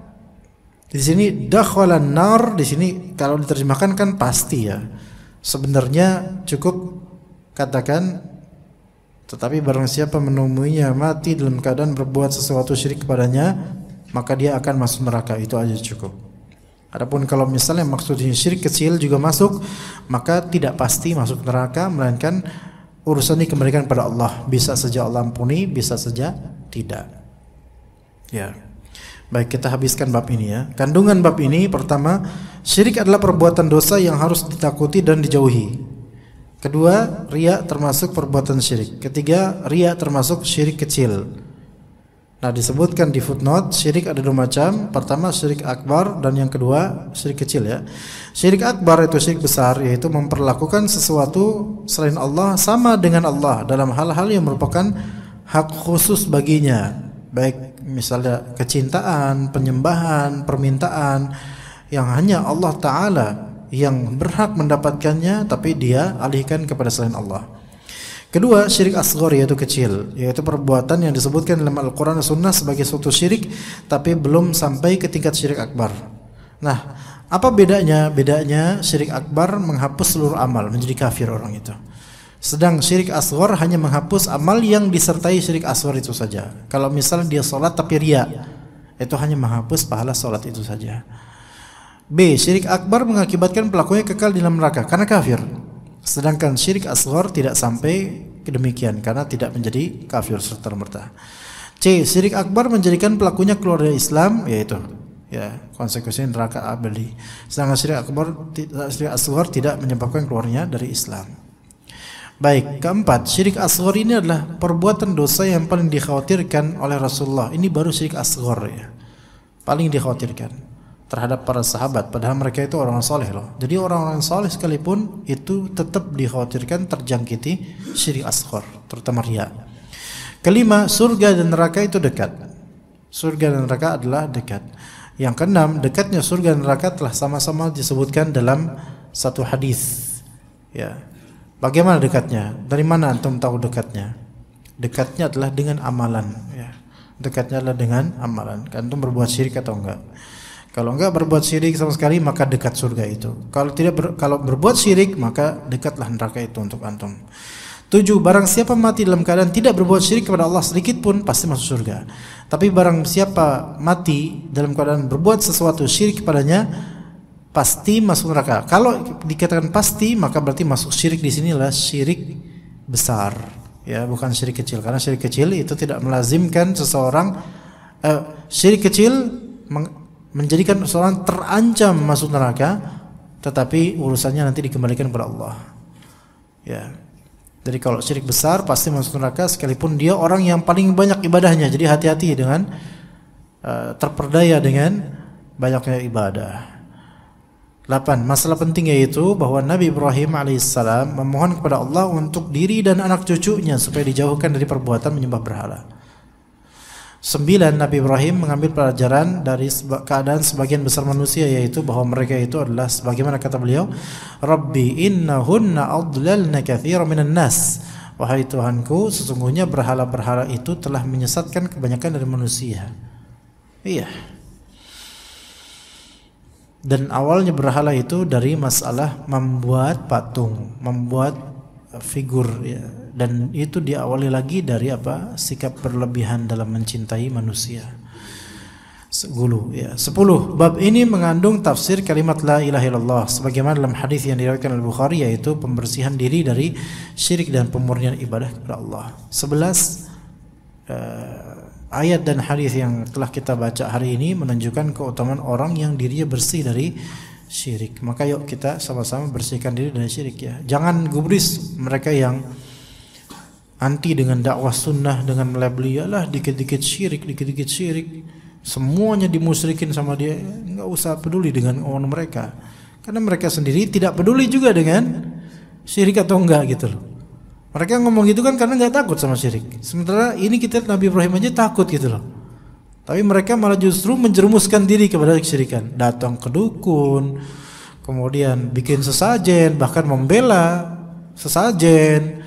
di sini dakhalan nar di sini kalau diterjemahkan kan pasti ya. Sebenarnya cukup katakan tetapi barang siapa menemuinya mati dalam keadaan berbuat sesuatu syirik kepadanya, maka dia akan masuk neraka. Itu aja cukup. Adapun kalau misalnya maksudnya syirik kecil juga masuk, maka tidak pasti masuk neraka melainkan urusan dikembalikan pada Allah. Bisa saja Allah ampuni, bisa saja tidak. Ya. Baik, kita habiskan bab ini ya. Kandungan bab ini pertama, syirik adalah perbuatan dosa yang harus ditakuti dan dijauhi. Kedua, riak termasuk perbuatan syirik. Ketiga, riak termasuk syirik kecil. Nah disebutkan di footnote syirik ada dua macam. Pertama syirik akbar dan yang kedua syirik kecil ya. Syirik akbar itu syirik besar yaitu memperlakukan sesuatu selain Allah sama dengan Allah dalam hal-hal yang merupakan hak khusus baginya. Baik misalnya kecintaan, penyembahan, permintaan yang hanya Allah Ta'ala yang berhak mendapatkannya tapi dia alihkan kepada selain Allah. Kedua, syirik asgor yaitu kecil, yaitu perbuatan yang disebutkan dalam Al-Quran dan Sunnah sebagai suatu syirik, tapi belum sampai ke tingkat syirik akbar. Nah, apa bedanya? Bedanya syirik akbar menghapus seluruh amal, menjadi kafir orang itu. Sedang syirik asgor hanya menghapus amal yang disertai syirik asgor itu saja. Kalau misalnya dia sholat tapi ria, itu hanya menghapus pahala sholat itu saja. B. Syirik akbar mengakibatkan pelakunya kekal di dalam neraka karena kafir. Sedangkan syirik asghar tidak sampai demikian karena tidak menjadi kafir serta merta. C. Syirik akbar menjadikan pelakunya keluar dari Islam yaitu ya konsekuensinya neraka abadi. Sedangkan syirik akbar syirik asghar tidak menyebabkan keluarnya dari Islam. Baik, keempat, syirik asghar ini adalah perbuatan dosa yang paling dikhawatirkan oleh Rasulullah. Ini baru syirik asghar ya. Paling dikhawatirkan terhadap para sahabat padahal mereka itu orang soleh loh jadi orang-orang soleh sekalipun itu tetap dikhawatirkan terjangkiti syirik asghar terutama ria kelima surga dan neraka itu dekat surga dan neraka adalah dekat yang keenam dekatnya surga dan neraka telah sama-sama disebutkan dalam satu hadis ya bagaimana dekatnya dari mana antum tahu dekatnya dekatnya adalah dengan amalan ya dekatnya adalah dengan amalan kan antum berbuat syirik atau enggak kalau enggak berbuat syirik sama sekali maka dekat surga itu. Kalau tidak ber, kalau berbuat syirik maka dekatlah neraka itu untuk antum. Tujuh, barang siapa mati dalam keadaan tidak berbuat syirik kepada Allah sedikit pun pasti masuk surga. Tapi barang siapa mati dalam keadaan berbuat sesuatu syirik kepadanya pasti masuk neraka. Kalau dikatakan pasti maka berarti masuk syirik di sinilah syirik besar ya bukan syirik kecil karena syirik kecil itu tidak melazimkan seseorang eh, syirik kecil meng, menjadikan seorang terancam masuk neraka tetapi urusannya nanti dikembalikan kepada Allah ya jadi kalau syirik besar pasti masuk neraka sekalipun dia orang yang paling banyak ibadahnya jadi hati-hati dengan eh, terperdaya dengan banyaknya ibadah 8. Masalah penting yaitu bahwa Nabi Ibrahim alaihissalam memohon kepada Allah untuk diri dan anak cucunya supaya dijauhkan dari perbuatan menyembah berhala. Sembilan, Nabi Ibrahim mengambil pelajaran dari keadaan sebagian besar manusia yaitu bahwa mereka itu adalah sebagaimana kata beliau, "Rabbi innahunna adlalna katsiran minan nas." Wahai Tuhanku, sesungguhnya berhala-berhala itu telah menyesatkan kebanyakan dari manusia. Iya. Dan awalnya berhala itu dari masalah membuat patung, membuat Eh, figur ya. dan itu diawali lagi dari apa sikap berlebihan dalam mencintai manusia Segulu, ya. Sepuluh bab ini mengandung tafsir kalimat la ilaha illallah sebagaimana dalam hadis yang diriwayatkan Al Bukhari yaitu pembersihan diri dari syirik dan pemurnian ibadah kepada Allah. Sebelas uh, ayat dan hadis yang telah kita baca hari ini menunjukkan keutamaan orang yang dirinya bersih dari syirik. Maka yuk kita sama-sama bersihkan diri dari syirik ya. Jangan gubris mereka yang anti dengan dakwah sunnah dengan melabeli lah dikit-dikit syirik, dikit-dikit syirik. Semuanya dimusyrikin sama dia, nggak usah peduli dengan omongan mereka. Karena mereka sendiri tidak peduli juga dengan syirik atau enggak gitu loh. Mereka ngomong gitu kan karena nggak takut sama syirik. Sementara ini kita Nabi Ibrahim aja takut gitu loh. Tapi mereka malah justru menjerumuskan diri kepada kesyirikan. Datang ke dukun, kemudian bikin sesajen, bahkan membela sesajen,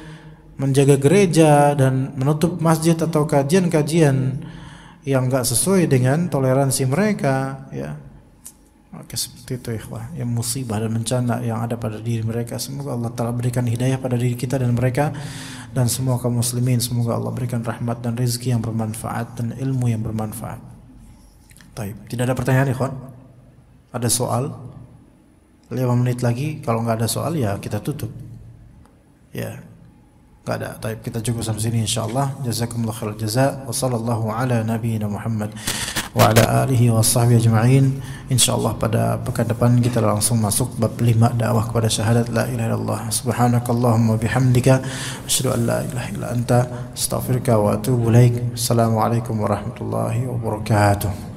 menjaga gereja dan menutup masjid atau kajian-kajian yang nggak sesuai dengan toleransi mereka, ya. Oke seperti itu ikhwah Yang musibah dan bencana yang ada pada diri mereka Semoga Allah telah berikan hidayah pada diri kita dan mereka dan semua kaum muslimin semoga Allah berikan rahmat dan rezeki yang bermanfaat dan ilmu yang bermanfaat. Taib. Tidak ada pertanyaan ikhwan? Ada soal? 5 menit lagi kalau nggak ada soal ya kita tutup. Ya. Nggak ada. Taib kita cukup sampai sini insyaallah. Jazakumullah khairul jaza wa sallallahu ala nabiyina Muhammad. wa ala alihi wa sahbihi ajma'in insyaallah pada pekan depan kita langsung masuk bab lima dakwah kepada syahadat la ilaha illallah subhanakallahumma bihamdika asyhadu an la ilaha illa anta astaghfiruka wa atubu ilaik assalamualaikum warahmatullahi wabarakatuh